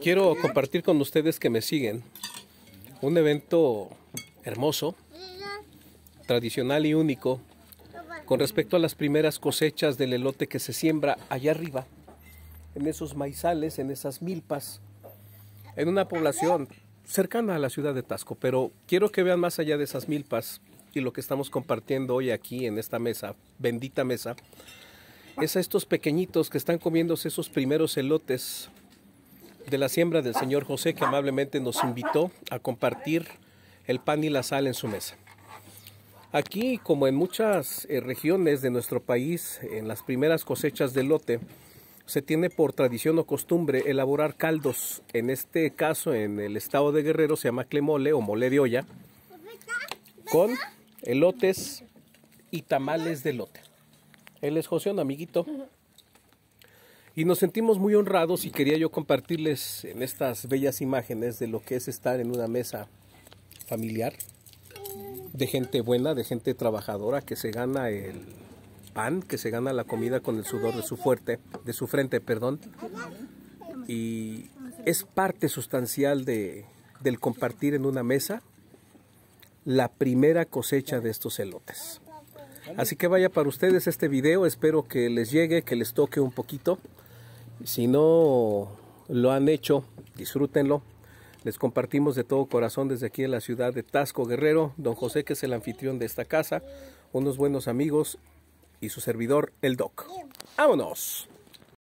quiero compartir con ustedes que me siguen un evento hermoso, tradicional y único con respecto a las primeras cosechas del elote que se siembra allá arriba, en esos maizales, en esas milpas, en una población cercana a la ciudad de Tasco. Pero quiero que vean más allá de esas milpas y lo que estamos compartiendo hoy aquí en esta mesa, bendita mesa, es a estos pequeñitos que están comiéndose esos primeros elotes de la siembra del señor José que amablemente nos invitó a compartir el pan y la sal en su mesa. Aquí, como en muchas eh, regiones de nuestro país, en las primeras cosechas de lote, se tiene por tradición o costumbre elaborar caldos. En este caso, en el estado de Guerrero, se llama clemole o mole de olla, con elotes y tamales de lote. Él es José, un amiguito. Y nos sentimos muy honrados y quería yo compartirles en estas bellas imágenes de lo que es estar en una mesa familiar, de gente buena, de gente trabajadora que se gana el pan, que se gana la comida con el sudor de su fuerte, de su frente, perdón. Y es parte sustancial de, del compartir en una mesa la primera cosecha de estos elotes. Así que vaya para ustedes este video, espero que les llegue, que les toque un poquito. Si no lo han hecho, disfrútenlo. Les compartimos de todo corazón desde aquí en la ciudad de Tasco Guerrero, don José que es el anfitrión de esta casa, unos buenos amigos y su servidor, el Doc. ¡Vámonos!